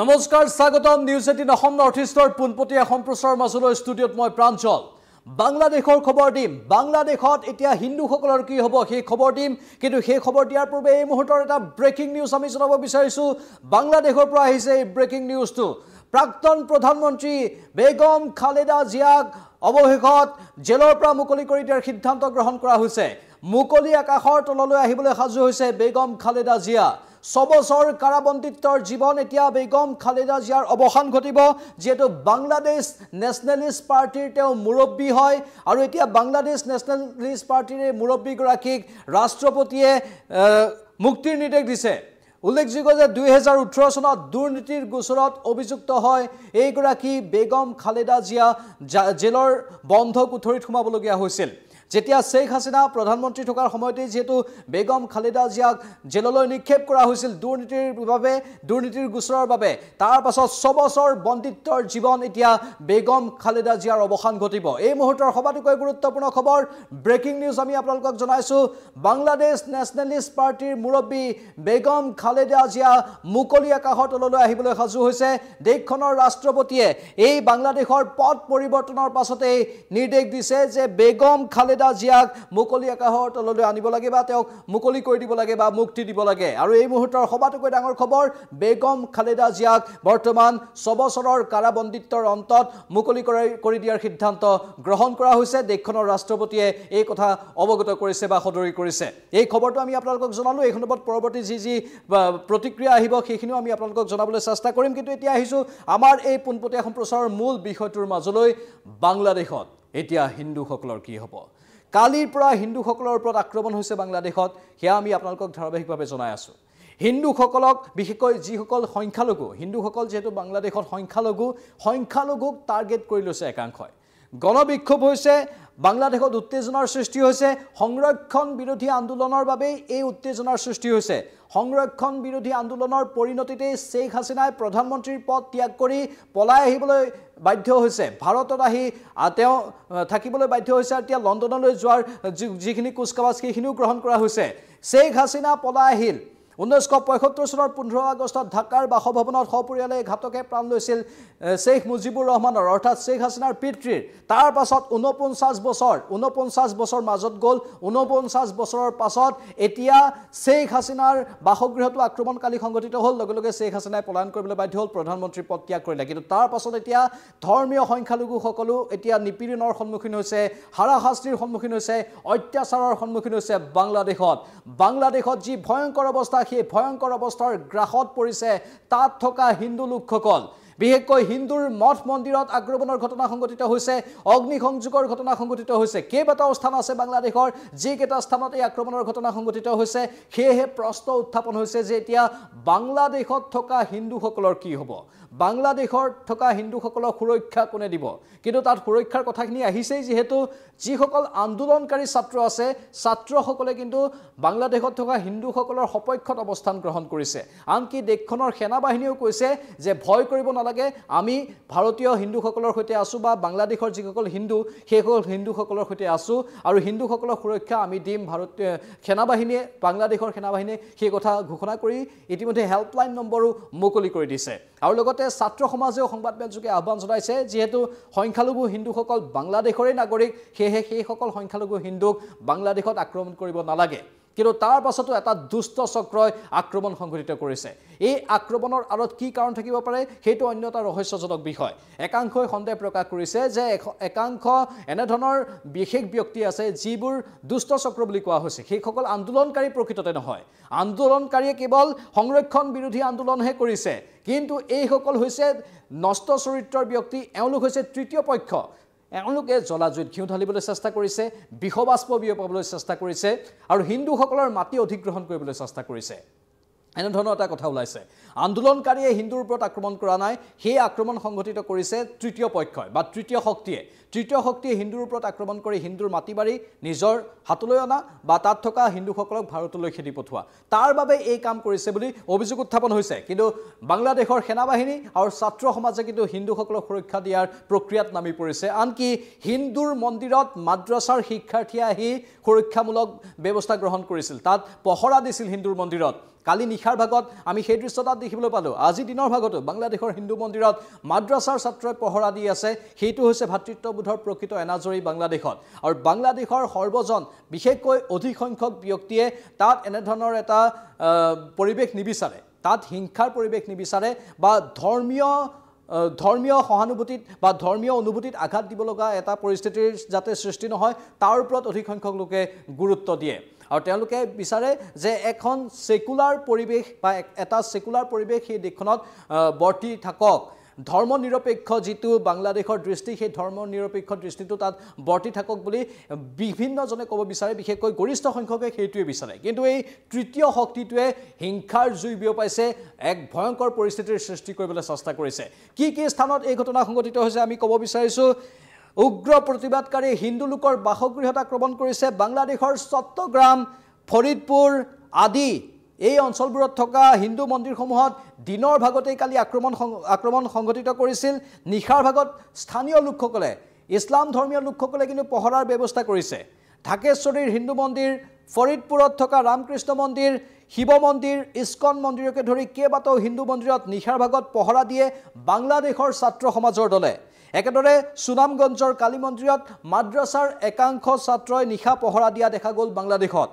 নমস্কাৰ স্বাগতম news এটিন Assam north ইষ্টৰ পোনপটীয়া সম্প্ৰচাৰ মাজলৈ ষ্টুডিঅ'ত মই প্ৰাঞ্চল বাংলাদেশৰ খবৰ দিম বাংলাদেশত এতিয়া হিন্দুসকলৰ কি হ'ব সেই খবৰ দিম কিন্তু সেই খবৰ দিয়াৰ পূৰ্বে এই মুহূৰ্তৰ এটা ব্ৰেকিং নিউজ আমি জনাব বিচাৰিছোঁ বাংলাদেশৰ পৰা আহিছে এই ব্ৰেকিং নিউজটো প্ৰাক্তন প্ৰধানমন্ত্ৰী বেগম খালেদা জিয়াক অৱশেষত জেলৰ পৰা মুকলি কৰি দিয়াৰ সিদ্ধান্ত গ্ৰহণ কৰা হৈছে মুকলি আকাশৰ তললৈ আহিবলৈ সাজু হৈছে বেগম খালেদা জিয়া ছবছৰ কাৰাবন্দিত্বৰ জীৱন এতিয়া বেগম খালেদা জিয়াৰ অৱসান ঘটিব যিহেতু বাংলাদেশ নেশ্যনেলিষ্ট পাৰ্টীৰ তেওঁ মুৰব্বী হয় আৰু এতিয়া বাংলাদেশ নেশ্যনেলিষ্ট পাৰ্টিৰ মুৰব্বীগৰাকীক ৰাষ্ট্ৰপতিয়ে মুক্তিৰ নিৰ্দেশ দিছে উল্লেখযোগ্য যে দুহেজাৰ ওঠৰ চনত দুৰ্নীতিৰ গোচৰত অভিযুক্ত হয় এইগৰাকী বেগম খালেদা জিয়া জেলৰ বন্ধ কোঠৰীত সোমাবলগীয়া হৈছিল যেতিয়া শ্বেখ হাসিনা প্ৰধানমন্ত্ৰী থকাৰ সময়তে যিহেতু বেগম খালেদা জিয়াক জেললৈ নিক্ষেপ কৰা হৈছিল দুৰ্নীতিৰ বাবে দুৰ্নীতিৰ গোচৰৰ বাবে তাৰ পাছত ছবছৰ বন্দিত্বৰ জীৱন এতিয়া বেগম খালেদা জিয়াৰ অৱসান ঘটিব এই মুহূৰ্তৰ সবাতোকৈ গুৰুত্বপূৰ্ণ খবৰ ব্ৰেকিং নিউজ আমি আপোনালোকক জনাইছোঁ বাংলাদেশ নেশ্যনেলিষ্ট পাৰ্টিৰ মুৰব্বী বেগম খালেদা জিয়া মুকলি আকাশৰ তললৈ আহিবলৈ সাজু হৈছে দেশখনৰ ৰাষ্ট্ৰপতিয়ে এই বাংলাদেশৰ পথ পৰিৱৰ্তনৰ পাছতেই নিৰ্দেশ দিছে যে বেগম খালেদা আহমেদা জিয়াক মুকলি আকাশৰ তললৈ আনিব লাগে বা তেওঁক মুকলি কৰি দিব লাগে বা মুক্তি দিব লাগে আৰু এই মুহূৰ্তৰ সবাতোকৈ ডাঙৰ খবৰ বেগম খালেদা জিয়াক বৰ্তমান ছবছৰৰ কাৰাবন্দিত্বৰ অন্তত মুকলি কৰাই কৰি দিয়াৰ সিদ্ধান্ত গ্ৰহণ কৰা হৈছে দেশখনৰ ৰাষ্ট্ৰপতিয়ে এই কথা অৱগত কৰিছে বা সদৰি কৰিছে এই খবৰটো আমি আপোনালোকক জনালোঁ এই সন্দৰ্ভত পৰৱৰ্তী যি যি প্ৰতিক্ৰিয়া আহিব সেইখিনিও আমি আপোনালোকক জনাবলৈ চেষ্টা কৰিম কিন্তু এতিয়া আহিছোঁ আমাৰ এই পোনপটীয়া সম্প্ৰচাৰৰ মূল বিষয়টোৰ মাজলৈ বাংলাদেশত এতিয়া হিন্দুসকলৰ কি হ'ব কালিৰ পৰা হিন্দুসকলৰ ওপৰত আক্ৰমণ হৈছে বাংলাদেশত সেয়া আমি আপোনালোকক ধাৰাবাহিকভাৱে জনাই আছোঁ হিন্দুসকলক বিশেষকৈ যিসকল সংখ্যালঘু হিন্দুসকল যিহেতু বাংলাদেশত সংখ্যালঘু সংখ্যালঘুক টাৰ্গেট কৰি লৈছে একাংশই গণবিক্ষোভ হৈছে বাংলাদেশত উত্তেজনাৰ সৃষ্টি হৈছে সংৰক্ষণ বিৰোধী আন্দোলনৰ বাবেই এই উত্তেজনাৰ সৃষ্টি হৈছে সংৰক্ষণ বিৰোধী আন্দোলনৰ পৰিণতিতেই শ্বেখ হাছিনাই প্ৰধানমন্ত্ৰীৰ পদ ত্যাগ কৰি পলাই আহিবলৈ বাধ্য হৈছে ভাৰতত আহি তেওঁ থাকিবলৈ বাধ্য হৈছে আৰু এতিয়া লণ্ডনলৈ যোৱাৰ যিখিনি কুচকাৱাজ সেইখিনিও গ্ৰহণ কৰা হৈছে শ্বেখ হাছিনা পলাই আহিল ঊনৈছশ পঁয়সত্তৰ চনৰ পোন্ধৰ আগষ্টত ঢাকাৰ বাসভৱনত সপৰিয়ালে ঘাতকে প্ৰাণ লৈছিল শ্বেখ মুজিবুৰ ৰহমানৰ অৰ্থাৎ শ্বেখ হাছিনাৰ পিতৃৰ তাৰ পাছত ঊনপঞ্চাছ বছৰ ঊনপঞ্চাছ বছৰ মাজত গ'ল ঊনপঞ্চাছ বছৰৰ পাছত এতিয়া শ্বেখ হাছিনাৰ বাসগৃহটো আক্ৰমণকালী সংঘটিত হ'ল লগে লগে শ্বেখ হাছিনাই পলায়ন কৰিবলৈ বাধ্য হ'ল প্ৰধানমন্ত্ৰী পদ ত্যাগ কৰিলে কিন্তু তাৰ পাছত এতিয়া ধৰ্মীয় সংখ্যালঘুসকলো এতিয়া নিপীড়নৰ সন্মুখীন হৈছে হাৰাশাস্তিৰ সন্মুখীন হৈছে অত্যাচাৰৰ সন্মুখীন হৈছে বাংলাদেশত বাংলাদেশত যি ভয়ংকৰ অৱস্থা দেশবাসী ভয়ংকৰ অৱস্থাৰ গ্ৰাসত পৰিছে তাত থকা হিন্দু লোকসকল বিশেষকৈ হিন্দুৰ মঠ মন্দিৰত আক্ৰমণৰ ঘটনা সংঘটিত হৈছে অগ্নিসংযোগৰ ঘটনা সংঘটিত হৈছে কেইবাটাও স্থান আছে বাংলাদেশৰ যিকেইটা স্থানত এই আক্ৰমণৰ ঘটনা সংঘটিত হৈছে সেয়েহে প্ৰশ্ন উত্থাপন হৈছে যে এতিয়া বাংলাদেশত থকা হিন্দুসকলৰ কি হ'ব বাংলাদেশত থকা হিন্দুসকলক সুৰক্ষা কোনে দিব কিন্তু তাত সুৰক্ষাৰ কথাখিনি আহিছেই যিহেতু যিসকল আন্দোলনকাৰী ছাত্ৰ আছে ছাত্ৰসকলে কিন্তু বাংলাদেশত থকা হিন্দুসকলৰ সপক্ষত অৱস্থান গ্ৰহণ কৰিছে আনকি দেশখনৰ সেনা বাহিনীয়েও কৈছে যে ভয় কৰিব নালাগে লাগে আমি ভাৰতীয় হিন্দুসকলৰ সৈতে আছোঁ বা বাংলাদেশৰ যিসকল হিন্দু সেইসকল হিন্দুসকলৰ সৈতে আছোঁ আৰু হিন্দুসকলৰ সুৰক্ষা আমি দিম ভাৰতীয় সেনাবাহিনীয়ে বাংলাদেশৰ সেনাবাহিনীয়ে সেই কথা ঘোষণা কৰি ইতিমধ্যে হেল্পলাইন নম্বৰো মুকলি কৰি দিছে আৰু লগতে ছাত্ৰ সমাজেও সংবাদমেলযোগে আহ্বান জনাইছে যিহেতু সংখ্যালঘু হিন্দুসকল বাংলাদেশৰে নাগৰিক সেয়েহে সেইসকল সংখ্যালঘু হিন্দুক বাংলাদেশত আক্ৰমণ কৰিব নালাগে কিন্তু তাৰ পাছতো এটা দুষ্ট চক্ৰই আক্ৰমণ সংঘটিত কৰিছে এই আক্ৰমণৰ আঁৰত কি কাৰণ থাকিব পাৰে সেইটো অন্য এটা ৰহস্যজনক বিষয় একাংশই সন্দেহ প্ৰকাশ কৰিছে যে একাংশ এনেধৰণৰ বিশেষ ব্যক্তি আছে যিবোৰ দুষ্ট চক্ৰ বুলি কোৱা হৈছে সেইসকল আন্দোলনকাৰী প্ৰকৃততে নহয় আন্দোলনকাৰীয়ে কেৱল সংৰক্ষণ বিৰোধী আন্দোলনহে কৰিছে কিন্তু এইসকল হৈছে নষ্ট চৰিত্ৰৰ ব্যক্তি এওঁলোক হৈছে তৃতীয় পক্ষ এওঁলোকে জ্বলা জুইত ঘিউ ঢালিবলৈ চেষ্টা কৰিছে বিষবাষ্প বিয়পাবলৈ চেষ্টা কৰিছে আৰু হিন্দুসকলৰ মাটি অধিগ্ৰহণ কৰিবলৈ চেষ্টা কৰিছে এনেধৰণৰ এটা কথা ওলাইছে আন্দোলনকাৰীয়ে হিন্দুৰ ওপৰত আক্ৰমণ কৰা নাই সেই আক্ৰমণ সংঘটিত কৰিছে তৃতীয় পক্ষই বা তৃতীয় শক্তিয়ে তৃতীয় শক্তিয়ে হিন্দুৰ ওপৰত আক্ৰমণ কৰি হিন্দুৰ মাটি বাৰী নিজৰ হাতলৈ অনা বা তাত থকা হিন্দুসকলক ভাৰতলৈ খেদি পঠোৱা তাৰ বাবে এই কাম কৰিছে বুলি অভিযোগ উত্থাপন হৈছে কিন্তু বাংলাদেশৰ সেনাবাহিনী আৰু ছাত্ৰ সমাজে কিন্তু হিন্দুসকলক সুৰক্ষা দিয়াৰ প্ৰক্ৰিয়াত নামি পৰিছে আনকি হিন্দুৰ মন্দিৰত মাদ্ৰাছাৰ শিক্ষাৰ্থীয়ে আহি সুৰক্ষামূলক ব্যৱস্থা গ্ৰহণ কৰিছিল তাত পহৰা দিছিল হিন্দুৰ মন্দিৰত কালি নিশাৰ ভাগত আমি সেই দৃশ্য তাত দেখিবলৈ পালোঁ আজি দিনৰ ভাগতো বাংলাদেশৰ হিন্দু মন্দিৰত মাদ্ৰাছাৰ ছাত্ৰই পহৰা দি আছে সেইটো হৈছে ভাতৃত্ববোধৰ প্ৰকৃত এনাজৰি বাংলাদেশত আৰু বাংলাদেশৰ সৰ্বজন বিশেষকৈ অধিক সংখ্যক ব্যক্তিয়ে তাত এনেধৰণৰ এটা পৰিৱেশ নিবিচাৰে তাত হিংসাৰ পৰিৱেশ নিবিচাৰে বা ধৰ্মীয় ধৰ্মীয় সহানুভূতিত বা ধৰ্মীয় অনুভূতিত আঘাত দিব লগা এটা পৰিস্থিতিৰ যাতে সৃষ্টি নহয় তাৰ ওপৰত অধিক সংখ্যক লোকে গুৰুত্ব দিয়ে আৰু তেওঁলোকে বিচাৰে যে এখন চেকুলাৰ পৰিৱেশ বা এটা চেকুলাৰ পৰিৱেশ সেই দেশখনত বৰ্তি থাকক ধৰ্ম নিৰপেক্ষ যিটো বাংলাদেশৰ দৃষ্টি সেই ধৰ্ম নিৰপেক্ষ দৃষ্টিটো তাত বৰ্তি থাকক বুলি বিভিন্নজনে ক'ব বিচাৰে বিশেষকৈ গৰিষ্ঠ সংখ্যকে সেইটোৱে বিচাৰে কিন্তু এই তৃতীয় শক্তিটোৱে হিংসাৰ জুই বিয়পাইছে এক ভয়ংকৰ পৰিস্থিতিৰ সৃষ্টি কৰিবলৈ চেষ্টা কৰিছে কি কি স্থানত এই ঘটনা সংঘটিত হৈছে আমি ক'ব বিচাৰিছোঁ উগ্ৰ প্ৰতিবাদকাৰী হিন্দু লোকৰ বাসগৃহত আক্ৰমণ কৰিছে বাংলাদেশৰ চট্টগ্ৰাম ফৰিদপুৰ আদি এই অঞ্চলবোৰত থকা হিন্দু মন্দিৰসমূহত দিনৰ ভাগতেই কালি আক্ৰমণ আক্ৰমণ সংঘটিত কৰিছিল নিশাৰ ভাগত স্থানীয় লোকসকলে ইছলাম ধৰ্মীয় লোকসকলে কিন্তু পহৰাৰ ব্যৱস্থা কৰিছে ঢাকেশ্বৰীৰ হিন্দু মন্দিৰ ফৰিদপুৰত থকা ৰামকৃষ্ণ মন্দিৰ শিৱ মন্দিৰ ইস্কন মন্দিৰকে ধৰি কেইবাটাও হিন্দু মন্দিৰত নিশাৰ ভাগত পহৰা দিয়ে বাংলাদেশৰ ছাত্ৰ সমাজৰ দলে একেদৰে সুনামগঞ্জৰ কালী মন্দিৰত মাদ্ৰাছাৰ একাংশ ছাত্ৰই নিশা পহৰা দিয়া দেখা গ'ল বাংলাদেশত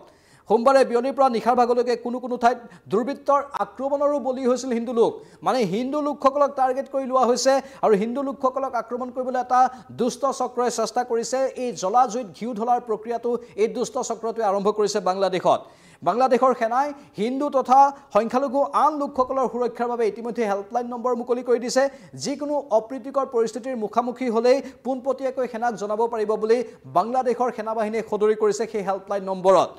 সোমবাৰে বিয়লিৰ পৰা নিশাৰ ভাগলৈকে কোনো কোনো ঠাইত দুৰ্বৃত্তৰ আক্ৰমণৰো বলি হৈছিল হিন্দু লোক মানে হিন্দু লোকসকলক টাৰ্গেট কৰি লোৱা হৈছে আৰু হিন্দু লোকসকলক আক্ৰমণ কৰিবলৈ এটা দুষ্ট চক্ৰই চেষ্টা কৰিছে এই জলা জুইত ঘিউ ঢলাৰ প্ৰক্ৰিয়াটো এই দুষ্ট চক্ৰটোৱে আৰম্ভ কৰিছে বাংলাদেশত বাংলাদেশৰ সেনাই হিন্দু তথা সংখ্যালঘু আন লোকসকলৰ সুৰক্ষাৰ বাবে ইতিমধ্যে হেল্পলাইন নম্বৰ মুকলি কৰি দিছে যিকোনো অপ্ৰীতিকৰ পৰিস্থিতিৰ মুখামুখি হ'লেই পোনপটীয়াকৈ সেনাক জনাব পাৰিব বুলি বাংলাদেশৰ সেনা বাহিনীয়ে সদৰি কৰিছে সেই হেল্পলাইন নম্বৰত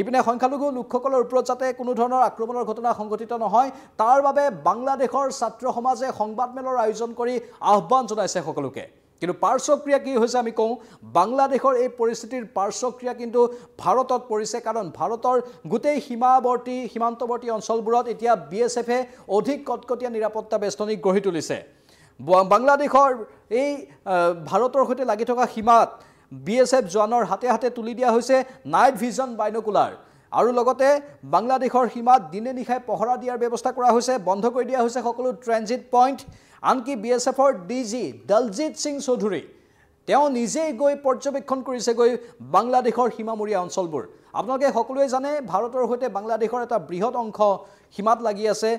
ইপিনে সংখ্যালঘু লোকসকলৰ ওপৰত যাতে কোনো ধৰণৰ আক্ৰমণৰ ঘটনা সংঘটিত নহয় তাৰ বাবে বাংলাদেশৰ ছাত্ৰ সমাজে সংবাদমেলৰ আয়োজন কৰি আহ্বান জনাইছে সকলোকে কিন্তু পাৰ্শ্বক্ৰিয়া কি হৈছে আমি কওঁ বাংলাদেশৰ এই পৰিস্থিতিৰ পাৰ্শ্বক্ৰিয়া কিন্তু ভাৰতত পৰিছে কাৰণ ভাৰতৰ গোটেই সীমাৱৰ্তী সীমান্তৱৰ্তী অঞ্চলবোৰত এতিয়া বি এছ এফে অধিক কটকটীয়া নিৰাপত্তা বেষ্টনী গঢ়ি তুলিছে বাংলাদেশৰ এই ভাৰতৰ সৈতে লাগি থকা সীমাত বি এছ এফ জোৱানৰ হাতে হাতে তুলি দিয়া হৈছে নাইট ভিজন বাইনকুলাৰ আৰু লগতে বাংলাদেশৰ সীমাত দিনে নিশাই পহৰা দিয়াৰ ব্যৱস্থা কৰা হৈছে বন্ধ কৰি দিয়া হৈছে সকলো ট্ৰেঞ্জিট পইণ্ট আনকি বি এছ এফৰ ডি জি দলজিৎ সিং চৌধুৰী তেওঁ নিজেই গৈ পৰ্যবেক্ষণ কৰিছে গৈ বাংলাদেশৰ সীমামূৰীয়া অঞ্চলবোৰ আপোনালোকে সকলোৱে জানে ভাৰতৰ সৈতে বাংলাদেশৰ এটা বৃহৎ অংশ সীমাত লাগি আছে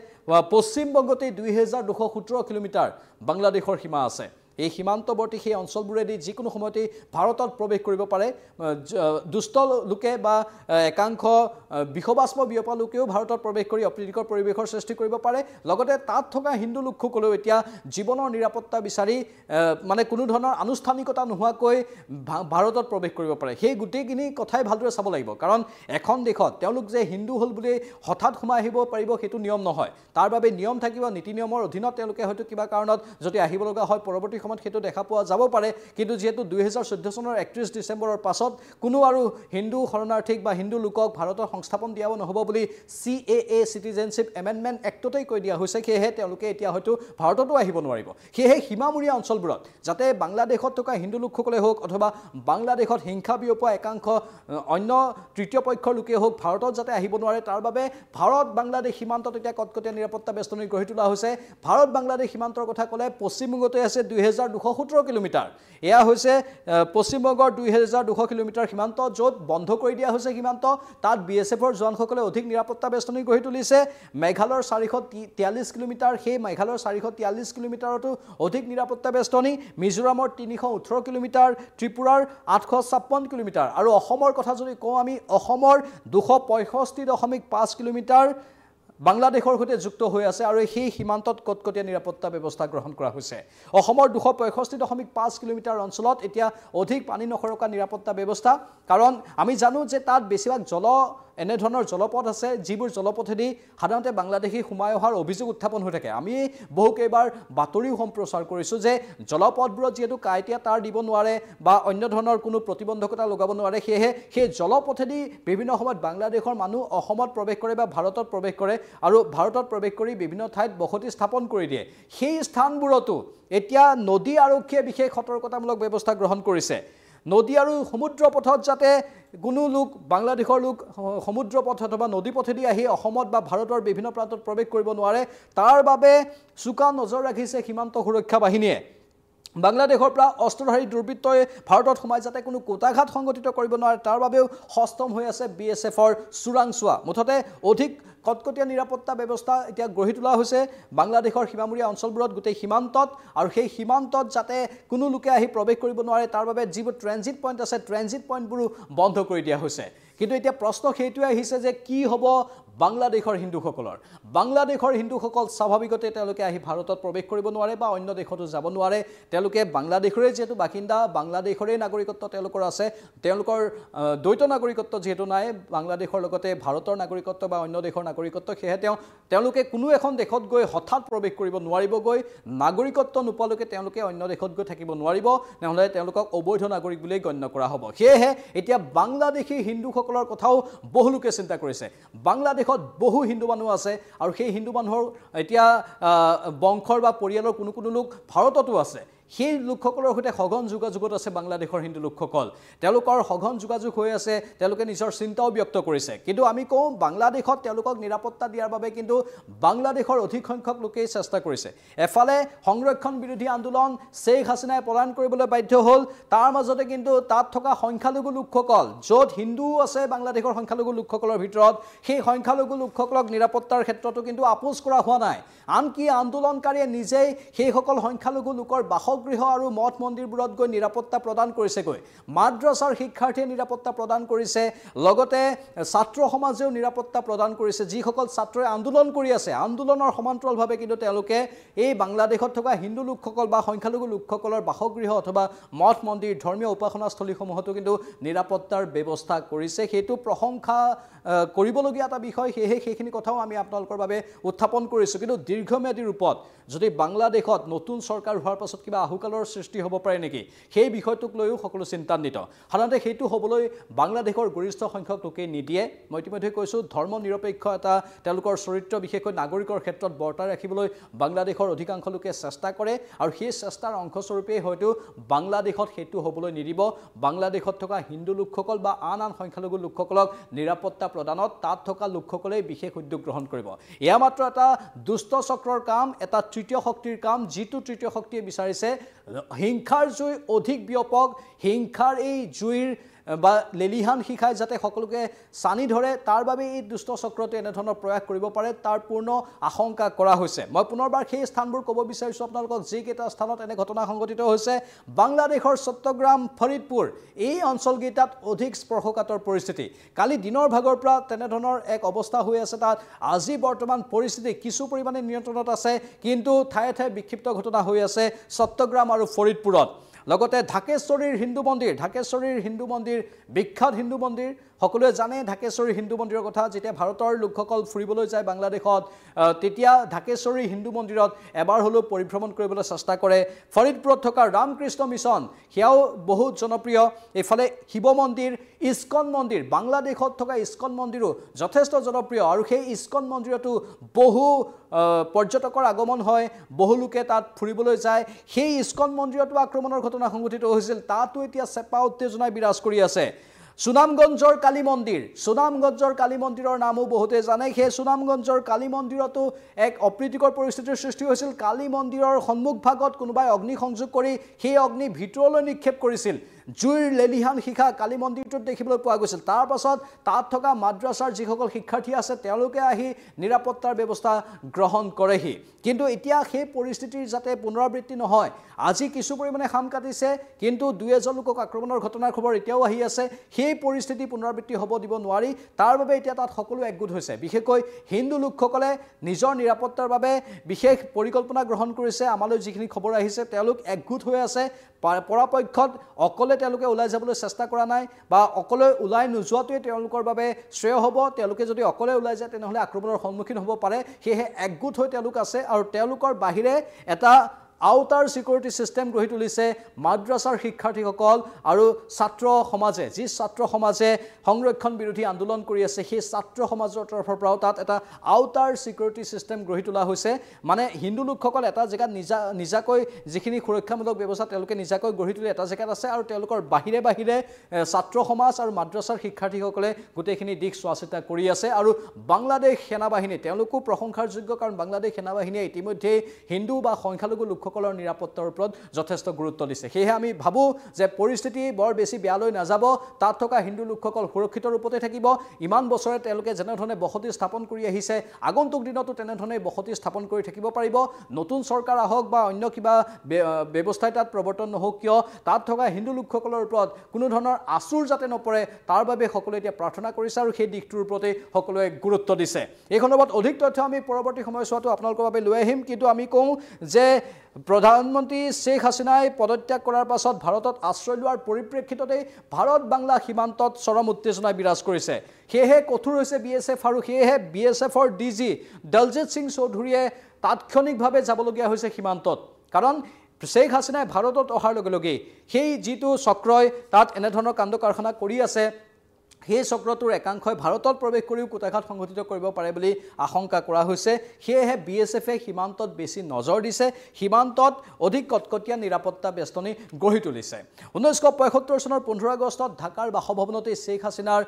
পশ্চিমবংগতেই দুই হেজাৰ দুশ সোতৰ কিলোমিটাৰ বাংলাদেশৰ সীমা আছে এই সীমান্তৱৰ্তী সেই অঞ্চলবোৰেদি যিকোনো সময়তে ভাৰতত প্ৰৱেশ কৰিব পাৰে দুষ্ট লোকে বা একাংশ বিষবাস্ম বিয়পা লোকেও ভাৰতত প্ৰৱেশ কৰি অপ্ৰীতিকৰ পৰিৱেশৰ সৃষ্টি কৰিব পাৰে লগতে তাত থকা হিন্দু লোকসকলেও এতিয়া জীৱনৰ নিৰাপত্তা বিচাৰি মানে কোনো ধৰণৰ আনুষ্ঠানিকতা নোহোৱাকৈ ভাৰতত প্ৰৱেশ কৰিব পাৰে সেই গোটেইখিনি কথাই ভালদৰে চাব লাগিব কাৰণ এখন দেশত তেওঁলোক যে হিন্দু হ'ল বুলি হঠাৎ সোমাই আহিব পাৰিব সেইটো নিয়ম নহয় তাৰ বাবে নিয়ম থাকিব নীতি নিয়মৰ অধীনত তেওঁলোকে হয়তো কিবা কাৰণত যদি আহিব লগা হয় পৰৱৰ্তী সময়ত সেইটো দেখা পোৱা যাব পাৰে কিন্তু যিহেতু দুহেজাৰ চৈধ্য চনৰ একত্ৰিছ ডিচেম্বৰৰ পাছত কোনো আৰু হিন্দু শৰণাৰ্থীক বা হিন্দু লোকক ভাৰতত সংস্থাপন দিয়াব নহ'ব বুলি C A A citizenship amendment এক্টতেই কৈ দিয়া হৈছে সেয়েহে তেওঁলোকে এতিয়া হয়তো ভাৰততো আহিব নোৱাৰিব সেয়েহে সীমামূৰীয়া অঞ্চলবোৰত যাতে বাংলাদেশত থকা হিন্দু লোকসকলে হওক অথবা বাংলাদেশত হিংসা বিয়পোৱা একাংশ অন্য তৃতীয় পক্ষৰ লোকেই হওক ভাৰতত যাতে আহিব নোৱাৰে তাৰ বাবে ভাৰত বাংলাদেশ সীমান্তত এতিয়া কটকটীয়া নিৰাপত্তা বেষ্টনী গঢ়ি তোলা হৈছে ভাৰত বাংলাদেশ সীমান্তৰ কথা ক'লে পশ্চিমবংগতে আছে দুহেজাৰ হেজাৰ দুশ সোতৰ কিলোমিটাৰ এয়া হৈছে পশ্চিমবংগৰ দুই হেজাৰ দুশ কিলোমিটাৰ সীমান্ত য'ত বন্ধ কৰি দিয়া হৈছে সীমান্ত তাত বি এছ এফৰ জোৱানসকলে অধিক নিৰাপত্তা বেষ্টনী গঢ়ি তুলিছে মেঘালয়ৰ চাৰিশ তিয়াল্লিছ কিলোমিটাৰ সেই মেঘালয়ৰ চাৰিশ তিয়াল্লিছ কিলোমিটাৰতো অধিক নিৰাপত্তা বেষ্টনী মিজোৰামৰ তিনিশ ওঠৰ কিলোমিটাৰ ত্ৰিপুৰাৰ আঠশ ছাপন্ন কিলোমিটাৰ আৰু অসমৰ কথা যদি কওঁ আমি অসমৰ দুশ পঁয়ষষ্ঠি দশমিক পাঁচ কিলোমিটাৰ বাংলাদেশৰ সৈতে যুক্ত হৈ আছে আৰু সেই সীমান্তত কটকটীয়া নিৰাপত্তা ব্যৱস্থা গ্ৰহণ কৰা হৈছে অসমৰ দুশ পঁয়ষষ্ঠি দশমিক পাঁচ কিলোমিটাৰ অঞ্চলত এতিয়া অধিক পানী নসৰকা নিৰাপত্তা ব্যৱস্থা কাৰণ আমি জানো যে তাত বেছিভাগ জল এনেধৰণৰ জলপথ আছে যিবোৰ জলপথেদি সাধাৰণতে বাংলাদেশী সোমাই অহাৰ অভিযোগ উত্থাপন হৈ থাকে আমি বহুকেইবাৰ বাতৰিও সম্প্ৰচাৰ কৰিছোঁ যে জলপথবোৰত যিহেতু কাঁইটীয়া তাঁৰ দিব নোৱাৰে বা অন্য ধৰণৰ কোনো প্ৰতিবন্ধকতা লগাব নোৱাৰে সেয়েহে সেই জলপথেদি বিভিন্ন সময়ত বাংলাদেশৰ মানুহ অসমত প্ৰৱেশ কৰে বা ভাৰতত প্ৰৱেশ কৰে আৰু ভাৰতত প্ৰৱেশ কৰি বিভিন্ন ঠাইত বসতি স্থাপন কৰি দিয়ে সেই স্থানবোৰতো এতিয়া নদী আৰক্ষীয়ে বিশেষ সতৰ্কতামূলক ব্যৱস্থা গ্ৰহণ কৰিছে নদী আৰু সমুদ্ৰ পথত যাতে কোনো লোক বাংলাদেশৰ লোক সমুদ্ৰ পথ অথবা নদী পথেদি আহি অসমত বা ভাৰতৰ বিভিন্ন প্ৰান্তত প্ৰৱেশ কৰিব নোৱাৰে তাৰ বাবে চোকা নজৰ ৰাখিছে সীমান্ত সুৰক্ষা বাহিনীয়ে বাংলাদেশৰ পৰা অস্ত্ৰধাৰী দুৰ্বৃত্তই ভাৰতত সোমাই যাতে কোনো কোটাঘাত সংঘটিত কৰিব নোৱাৰে তাৰ বাবেও সষ্টম হৈ আছে বি এছ এফৰ চোৰাংচোৱা মুঠতে অধিক কটকটীয়া নিৰাপত্তা ব্যৱস্থা এতিয়া গঢ়ি তোলা হৈছে বাংলাদেশৰ সীমামূৰীয়া অঞ্চলবোৰত গোটেই সীমান্তত আৰু সেই সীমান্তত যাতে কোনো লোকে আহি প্ৰৱেশ কৰিব নোৱাৰে তাৰ বাবে যিবোৰ ট্ৰেঞ্জিট পইণ্ট আছে ট্ৰেঞ্জিট পইণ্টবোৰো বন্ধ কৰি দিয়া হৈছে কিন্তু এতিয়া প্ৰশ্ন সেইটোৱে আহিছে যে কি হ'ব বাংলাদেশৰ হিন্দুসকলৰ বাংলাদেশৰ হিন্দুসকল স্বাভাৱিকতে তেওঁলোকে আহি ভাৰতত প্ৰৱেশ কৰিব নোৱাৰে বা অন্য দেশতো যাব নোৱাৰে তেওঁলোকে বাংলাদেশৰে যিহেতু বাসিন্দা বাংলাদেশৰে নাগৰিকত্ব তেওঁলোকৰ আছে তেওঁলোকৰ দ্বৈত নাগৰিকত্ব যিহেতু নাই বাংলাদেশৰ লগতে ভাৰতৰ নাগৰিকত্ব বা অন্য দেশৰ নাগৰিকত্ব সেয়েহে তেওঁ তেওঁলোকে কোনো এখন দেশত গৈ হঠাৎ প্ৰৱেশ কৰিব নোৱাৰিবগৈ নাগৰিকত্ব নোপোৱালৈকে তেওঁলোকে অন্য দেশত গৈ থাকিব নোৱাৰিব নহ'লে তেওঁলোকক অবৈধ নাগৰিক বুলিয়েই গণ্য কৰা হ'ব সেয়েহে এতিয়া বাংলাদেশী হিন্দুসকলৰ কথাও বহুলোকে চিন্তা কৰিছে বাংলাদেশ দেশত বহু হিন্দু মানুহ আছে আৰু সেই হিন্দু মানুহৰ এতিয়া বংশৰ বা পৰিয়ালৰ কোনো কোনো লোক ভাৰততো আছে সেই লোকসকলৰ সৈতে সঘন যোগাযোগত আছে বাংলাদেশৰ হিন্দু লোকসকল তেওঁলোকৰ সঘন যোগাযোগ হৈ আছে তেওঁলোকে নিজৰ চিন্তাও ব্যক্ত কৰিছে কিন্তু আমি কওঁ বাংলাদেশত তেওঁলোকক নিৰাপত্তা দিয়াৰ বাবে কিন্তু বাংলাদেশৰ অধিক সংখ্যক লোকেই চেষ্টা কৰিছে এফালে সংৰক্ষণ বিৰোধী আন্দোলন শ্বেখ হাছিনাই প্ৰদান কৰিবলৈ বাধ্য হ'ল তাৰ মাজতে কিন্তু তাত থকা সংখ্যালঘু লোকসকল য'ত হিন্দুও আছে বাংলাদেশৰ সংখ্যালঘু লোকসকলৰ ভিতৰত সেই সংখ্যালঘু লোকসকলক নিৰাপত্তাৰ ক্ষেত্ৰতো কিন্তু আপোচ কৰা হোৱা নাই আনকি আন্দোলনকাৰীয়ে নিজেই সেইসকল সংখ্যালঘু লোকৰ বাস বাসগৃহ আৰু মঠ মন্দিৰবোৰত গৈ নিৰাপত্তা প্ৰদান কৰিছেগৈ মাদ্ৰাছাৰ শিক্ষাৰ্থীয়ে নিৰাপত্তা প্ৰদান কৰিছে লগতে ছাত্ৰ সমাজেও নিৰাপত্তা প্ৰদান কৰিছে যিসকল ছাত্ৰই আন্দোলন কৰি আছে আন্দোলনৰ সমান্তৰালভাৱে কিন্তু তেওঁলোকে এই বাংলাদেশত থকা হিন্দু লোকসকল বা সংখ্যালঘু লোকসকলৰ বাসগৃহ অথবা মঠ মন্দিৰ ধৰ্মীয় উপাসনাস্থলীসমূহতো কিন্তু নিৰাপত্তাৰ ব্যৱস্থা কৰিছে সেইটো প্ৰশংসা কৰিবলগীয়া এটা বিষয় সেয়েহে সেইখিনি কথাও আমি আপোনালোকৰ বাবে উত্থাপন কৰিছোঁ কিন্তু দীৰ্ঘম্যাদী ৰূপত যদি বাংলাদেশত নতুন চৰকাৰ হোৱাৰ পাছত কিবা আহুকালৰ সৃষ্টি হ'ব পাৰে নেকি সেই বিষয়টোক লৈও সকলো চিন্তান্বিত সাধাৰণতে সেইটো হ'বলৈ বাংলাদেশৰ গৰিষ্ঠ সংখ্যক লোকেই নিদিয়ে মই ইতিমধ্যে কৈছোঁ ধৰ্ম নিৰপেক্ষ এটা তেওঁলোকৰ চৰিত্ৰ বিশেষকৈ নাগৰিকৰ ক্ষেত্ৰত বৰ্তাই ৰাখিবলৈ বাংলাদেশৰ অধিকাংশ লোকে চেষ্টা কৰে আৰু সেই চেষ্টাৰ অংশস্বৰূপেই হয়তো বাংলাদেশত সেইটো হ'বলৈ নিদিব বাংলাদেশত থকা হিন্দু লোকসকল বা আন আন সংখ্যালঘু লোকসকলক নিৰাপত্তা প্ৰদানত তাত থকা লোকসকলেই বিশেষ উদ্যোগ গ্ৰহণ কৰিব এয়া মাত্ৰ এটা দুষ্ট চক্ৰৰ কাম এটা তৃতীয় শক্তিৰ কাম যিটো তৃতীয় শক্তিয়ে বিচাৰিছে হিংসাৰ জুই অধিক বিয়পক হিংসাৰ এই জুইৰ বা লেলিহান শিখাই যাতে সকলোকে চানি ধৰে তাৰ বাবে এই দুষ্ট দুষ্টচক্ৰটো এনেধৰণৰ প্ৰয়াস কৰিব পাৰে তাৰ পূৰ্ণ আশংকা কৰা হৈছে মই পুনৰবাৰ সেই স্থানবোৰ ক'ব বিচাৰিছোঁ আপোনালোকক যিকেইটা স্থানত এনে ঘটনা সংঘটিত হৈছে বাংলাদেশৰ চট্টগ্ৰাম ফৰিদপুৰ এই অঞ্চলকেইটাত অধিক স্পৰ্শকাতৰ পৰিস্থিতি কালি দিনৰ ভাগৰ পৰা তেনেধৰণৰ এক অৱস্থা হৈ আছে তাত আজি বৰ্তমান পৰিস্থিতি কিছু পৰিমাণে নিয়ন্ত্ৰণত আছে কিন্তু ঠায়ে ঠায়ে বিক্ষিপ্ত ঘটনা হৈ আছে চট্টগ্ৰাম আৰু ফৰিদপুৰত লগতে ঢাকেশ্বৰীৰ হিন্দু মন্দিৰ ঢাকেশ্বৰীৰ হিন্দু মন্দিৰ বিখ্যাত হিন্দু মন্দিৰ সকলোৱে জানে ঢাকেশ্বৰী হিন্দু মন্দিৰৰ কথা যেতিয়া ভাৰতৰ লোকসকল ফুৰিবলৈ যায় বাংলাদেশত তেতিয়া ঢাকেশ্বৰী হিন্দু মন্দিৰত এবাৰ হ'লেও পৰিভ্ৰমণ কৰিবলৈ চেষ্টা কৰে ফৰিদপুৰত থকা ৰামকৃষ্ণ মিছন সেয়াও বহুত জনপ্ৰিয় এইফালে শিৱ মন্দিৰ ইস্কন মন্দিৰ বাংলাদেশত থকা ইস্কন মন্দিৰো যথেষ্ট জনপ্ৰিয় আৰু সেই ইস্কন মন্দিৰতো বহু পৰ্যটকৰ আগমন হয় বহুলোকে তাত ফুৰিবলৈ যায় সেই ইস্কন মন্দিৰতো আক্ৰমণৰ ঘটনা সংঘটিত হৈছিল তাতো এতিয়া চেপা উত্তেজনাই বিৰাজ কৰি আছে সুনামগঞ্জৰ কালী মন্দিৰ সুনামগঞ্জৰ কালী মন্দিৰৰ নামো বহুতে জানে সেই সুনামগঞ্জৰ কালী মন্দিৰতো এক অপ্ৰীতিকৰ পৰিস্থিতিৰ সৃষ্টি হৈছিল কালী মন্দিৰৰ সন্মুখ ভাগত কোনোবাই অগ্নি সংযোগ কৰি সেই অগ্নি ভিতৰলৈ নিক্ষেপ কৰিছিল জুইৰ লেলিহান শিখা কালী মন্দিৰটোত দেখিবলৈ পোৱা গৈছিল তাৰপাছত তাত থকা মাদ্ৰাছাৰ যিসকল শিক্ষাৰ্থী আছে তেওঁলোকে আহি নিৰাপত্তাৰ ব্যৱস্থা গ্ৰহণ কৰেহি কিন্তু এতিয়া সেই পৰিস্থিতিৰ যাতে পুনৰাবৃত্তি নহয় আজি কিছু পৰিমাণে সাম কাটিছে কিন্তু দুই এজন লোকক আক্ৰমণৰ ঘটনাৰ খবৰ এতিয়াও আহি আছে সেই পৰিস্থিতি পুনৰাবৃত্তি হ'ব দিব নোৱাৰি তাৰ বাবে এতিয়া তাত সকলো একগোট হৈছে বিশেষকৈ হিন্দু লোকসকলে নিজৰ নিৰাপত্তাৰ বাবে বিশেষ পৰিকল্পনা গ্ৰহণ কৰিছে আমালৈ যিখিনি খবৰ আহিছে তেওঁলোক একগোট হৈ আছে পৰাপক্ষত অকলে অকলে তেওঁলোকে ওলাই যাবলৈ চেষ্টা কৰা নাই বা অকলে ওলাই নোযোৱাটোৱে তেওঁলোকৰ বাবে শ্ৰেয় হ'ব তেওঁলোকে যদি অকলে ওলাই যায় তেনেহ'লে আক্ৰমণৰ সন্মুখীন হ'ব পাৰে সেয়েহে একগোট হৈ তেওঁলোক আছে আৰু তেওঁলোকৰ বাহিৰে এটা আউটাৰ ছিকিউৰিটি ছিষ্টেম গঢ়ি তুলিছে মাদ্ৰাছাৰ শিক্ষাৰ্থীসকল আৰু ছাত্ৰ সমাজে যি ছাত্ৰ সমাজে সংৰক্ষণ বিৰোধী আন্দোলন কৰি আছে সেই ছাত্ৰ সমাজৰ তৰফৰ পৰাও তাত এটা আউটাৰ ছিকিউৰিটি ছিষ্টেম গঢ়ি তোলা হৈছে মানে হিন্দু লোকসকল এটা জেগাত নিজা নিজাকৈ যিখিনি সুৰক্ষামূলক ব্যৱস্থা তেওঁলোকে নিজাকৈ গঢ়ি তুলি এটা জেগাত আছে আৰু তেওঁলোকৰ বাহিৰে বাহিৰে ছাত্ৰ সমাজ আৰু মাদ্ৰাছাৰ শিক্ষাৰ্থীসকলে গোটেইখিনি দিশ চোৱা চিতা কৰি আছে আৰু বাংলাদেশ সেনাবাহিনী তেওঁলোকো প্ৰশংসাৰযোগ্য কাৰণ বাংলাদেশ সেনাবাহিনীয়ে ইতিমধ্যেই হিন্দু বা সংখ্যালঘু লোকসকল লোকসকলৰ নিৰাপত্তাৰ ওপৰত যথেষ্ট গুৰুত্ব দিছে সেয়েহে আমি ভাবোঁ যে পৰিস্থিতি বৰ বেছি বেয়ালৈ নাযাব তাত থকা হিন্দু লোকসকল সুৰক্ষিত ৰূপতে থাকিব ইমান বছৰে তেওঁলোকে যেনেধৰণে বসতি স্থাপন কৰি আহিছে আগন্তুক দিনতো তেনেধৰণে বসতি স্থাপন কৰি থাকিব পাৰিব নতুন চৰকাৰ আহক বা অন্য কিবা ব্যৱস্থাই তাত প্ৰৱৰ্তন নহওক কিয় তাত থকা হিন্দু লোকসকলৰ ওপৰত কোনো ধৰণৰ আঁচোৰ যাতে নপৰে তাৰ বাবে সকলোৱে এতিয়া প্ৰাৰ্থনা কৰিছে আৰু সেই দিশটোৰ ওপৰতেই সকলোৱে গুৰুত্ব দিছে এই সন্দৰ্ভত অধিক তথ্য আমি পৰৱৰ্তী সময়ছোৱাতো আপোনালোকৰ বাবে লৈ আহিম কিন্তু আমি কওঁ যে প্ৰধানমন্ত্ৰী শ্বেখ হাছিনাই পদত্যাগ কৰাৰ পাছত ভাৰতত আশ্ৰয় লোৱাৰ পৰিপ্ৰেক্ষিততেই ভাৰত বাংলা সীমান্তত চৰম উত্তেজনা বিৰাজ কৰিছে সেয়েহে কঠোৰ হৈছে বি এছ এফ আৰু সেয়েহে বি এছ এফৰ ডি জি দলজিৎ সিং চৌধুৰীয়ে তাৎক্ষণিকভাৱে যাবলগীয়া হৈছে সীমান্তত কাৰণ শ্বেখ হাছিনাই ভাৰতত অহাৰ লগে লগেই সেই যিটো চক্ৰই তাত এনেধৰণৰ কাণ্ড কাৰখানা কৰি আছে সেই চক্ৰটোৰ একাংশই ভাৰতত প্ৰৱেশ কৰিও কোটাঘাট সংঘটিত কৰিব পাৰে বুলি আশংকা কৰা হৈছে সেয়েহে বি এছ এফে সীমান্তত বেছি নজৰ দিছে সীমান্তত অধিক কটকটীয়া নিৰাপত্তা বেষ্টনী গঢ়ি তুলিছে ঊনৈছশ পঁয়সত্তৰ চনৰ পোন্ধৰ আগষ্টত ঢাকাৰ বাসভৱনতে শ্বেখ হাছিনাৰ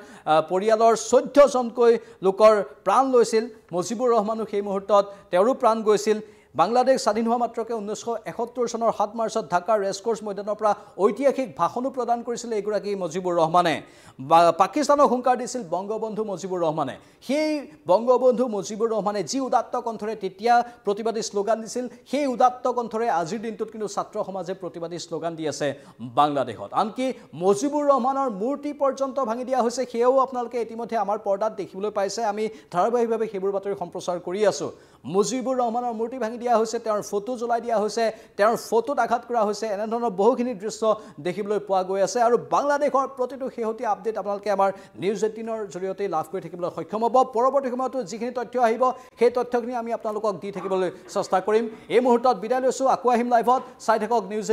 পৰিয়ালৰ চৈধ্যজনকৈ লোকৰ প্ৰাণ লৈছিল মুজিবুৰ ৰহমানো সেই মুহূৰ্তত তেওঁৰো প্ৰাণ গৈছিল বাংলাদেশ স্বাধীন হোৱা মাত্ৰকে ঊনৈছশ এসত্তৰ চনৰ সাত মাৰ্চত ঢাকাৰ ৰেচকোৰ্ছ ময়দানৰ পৰা ঐতিহাসিক ভাষণো প্ৰদান কৰিছিলে এইগৰাকী মজিবুৰ ৰহমানে বা পাকিস্তানক হুংকাৰ দিছিল বংগবন্ধু মজিবুৰ ৰহমানে সেই বংগবন্ধু মজিবুৰ ৰহমানে যি উদাত্ত কণ্ঠৰে তেতিয়া প্ৰতিবাদী শ্লোগান দিছিল সেই উদাত্ত কণ্ঠৰে আজিৰ দিনটোত কিন্তু ছাত্ৰ সমাজে প্ৰতিবাদী শ্লোগান দি আছে বাংলাদেশত আনকি মজিবুৰ ৰহমানৰ মূৰ্তি পৰ্যন্ত ভাঙি দিয়া হৈছে সেয়াও আপোনালোকে ইতিমধ্যে আমাৰ পৰ্দাত দেখিবলৈ পাইছে আমি ধাৰাবাহিকভাৱে সেইবোৰ বাতৰি সম্প্ৰচাৰ কৰি আছোঁ মুজিবুৰ ৰহমানৰ মূৰ্তি ভাঙি দিয়া দিয়া হৈছে তেওঁৰ ফটো জ্বলাই দিয়া হৈছে তেওঁৰ ফটোত আঘাত কৰা হৈছে এনেধৰণৰ বহুখিনি দৃশ্য দেখিবলৈ পোৱা গৈ আছে আৰু বাংলাদেশৰ প্ৰতিটো শেহতীয়া আপডেট আপোনালোকে আমাৰ নিউজ এইটিনৰ জৰিয়তেই লাভ কৰি থাকিবলৈ সক্ষম হ'ব পৰৱৰ্তী সময়তো যিখিনি তথ্য আহিব সেই তথ্যখিনি আমি আপোনালোকক দি থাকিবলৈ চেষ্টা কৰিম এই মুহূৰ্তত বিদায় লৈছোঁ আকৌ আহিম লাইভত চাই থাকক নিউজ